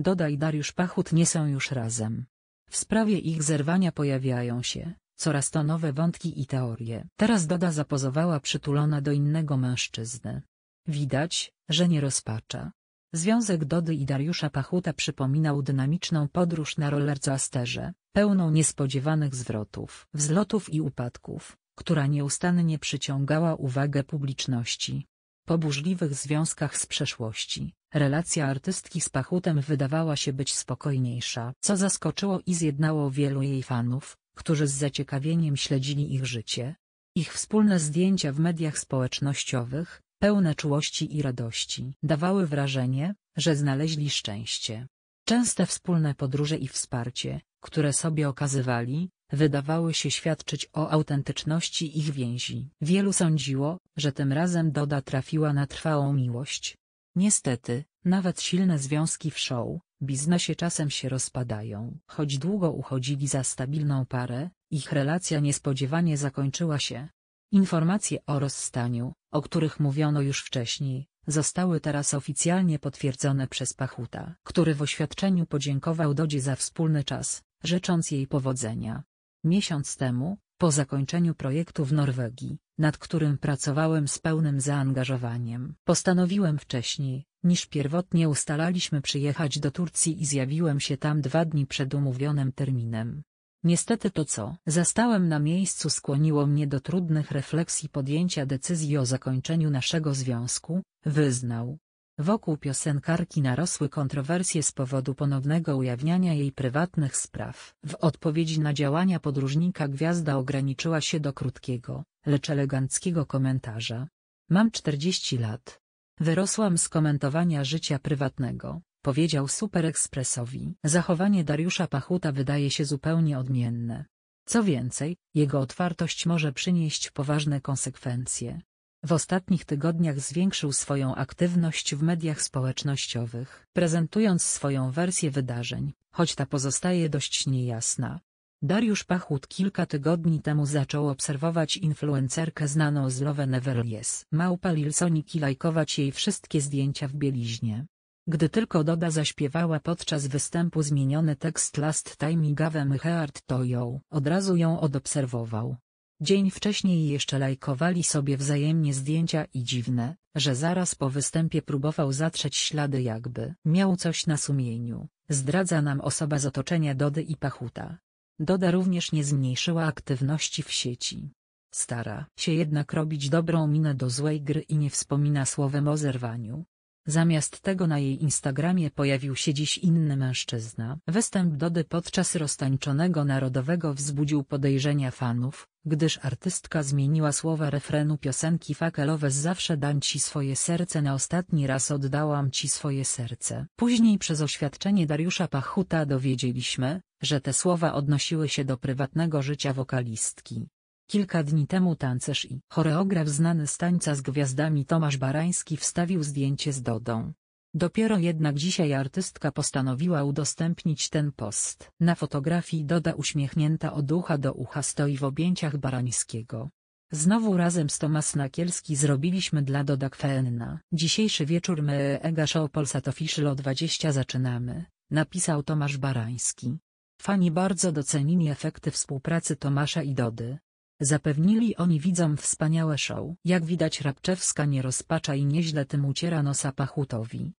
Dodaj Dariusz Pachut nie są już razem. W sprawie ich zerwania pojawiają się coraz to nowe wątki i teorie. Teraz Doda zapozowała przytulona do innego mężczyzny. Widać, że nie rozpacza. Związek Dody i Dariusza Pachuta przypominał dynamiczną podróż na rollercoasterze, pełną niespodziewanych zwrotów, wzlotów i upadków, która nieustannie przyciągała uwagę publiczności. Po burzliwych związkach z przeszłości, Relacja artystki z Pachutem wydawała się być spokojniejsza, co zaskoczyło i zjednało wielu jej fanów, którzy z zaciekawieniem śledzili ich życie. Ich wspólne zdjęcia w mediach społecznościowych, pełne czułości i radości, dawały wrażenie, że znaleźli szczęście. Częste wspólne podróże i wsparcie, które sobie okazywali, wydawały się świadczyć o autentyczności ich więzi. Wielu sądziło, że tym razem Doda trafiła na trwałą miłość, Niestety, nawet silne związki w show, biznesie czasem się rozpadają. Choć długo uchodzili za stabilną parę, ich relacja niespodziewanie zakończyła się. Informacje o rozstaniu, o których mówiono już wcześniej, zostały teraz oficjalnie potwierdzone przez Pachuta, który w oświadczeniu podziękował Dodzie za wspólny czas, życząc jej powodzenia. Miesiąc temu, po zakończeniu projektu w Norwegii, nad którym pracowałem z pełnym zaangażowaniem. Postanowiłem wcześniej, niż pierwotnie ustalaliśmy przyjechać do Turcji i zjawiłem się tam dwa dni przed umówionym terminem. Niestety to co zastałem na miejscu skłoniło mnie do trudnych refleksji podjęcia decyzji o zakończeniu naszego związku, wyznał. Wokół piosenkarki narosły kontrowersje z powodu ponownego ujawniania jej prywatnych spraw. W odpowiedzi na działania podróżnika gwiazda ograniczyła się do krótkiego, lecz eleganckiego komentarza. Mam 40 lat. Wyrosłam z komentowania życia prywatnego, powiedział Superekspresowi. Zachowanie Dariusza Pachuta wydaje się zupełnie odmienne. Co więcej, jego otwartość może przynieść poważne konsekwencje. W ostatnich tygodniach zwiększył swoją aktywność w mediach społecznościowych, prezentując swoją wersję wydarzeń, choć ta pozostaje dość niejasna. Dariusz Pachut kilka tygodni temu zaczął obserwować influencerkę znaną z Love Never Yes. Małpa Lil i lajkować jej wszystkie zdjęcia w bieliźnie. Gdy tylko Doda zaśpiewała podczas występu zmieniony tekst Last Time i Gave Me Heart to ją. Od razu ją odobserwował. Dzień wcześniej jeszcze lajkowali sobie wzajemnie zdjęcia i dziwne, że zaraz po występie próbował zatrzeć ślady jakby miał coś na sumieniu, zdradza nam osoba z otoczenia Dody i Pachuta. Doda również nie zmniejszyła aktywności w sieci. Stara się jednak robić dobrą minę do złej gry i nie wspomina słowem o zerwaniu. Zamiast tego na jej Instagramie pojawił się dziś inny mężczyzna. Występ Dody podczas roztańczonego narodowego wzbudził podejrzenia fanów, gdyż artystka zmieniła słowa refrenu piosenki fakelowe z Zawsze dam ci swoje serce na ostatni raz oddałam ci swoje serce. Później przez oświadczenie Dariusza Pachuta dowiedzieliśmy, że te słowa odnosiły się do prywatnego życia wokalistki. Kilka dni temu tancerz i choreograf znany z tańca z gwiazdami Tomasz Barański wstawił zdjęcie z Dodą. Dopiero jednak dzisiaj artystka postanowiła udostępnić ten post. Na fotografii Doda uśmiechnięta od ucha do ucha stoi w objęciach Barańskiego. Znowu razem z Tomas Nakielski zrobiliśmy dla Doda Kfeenna. Dzisiejszy wieczór my Ega Show Polsat Official o 20 zaczynamy, napisał Tomasz Barański. Fani bardzo docenili efekty współpracy Tomasza i Dody. Zapewnili oni widzom wspaniałe show. Jak widać Rabczewska nie rozpacza i nieźle tym uciera nosa Pachutowi.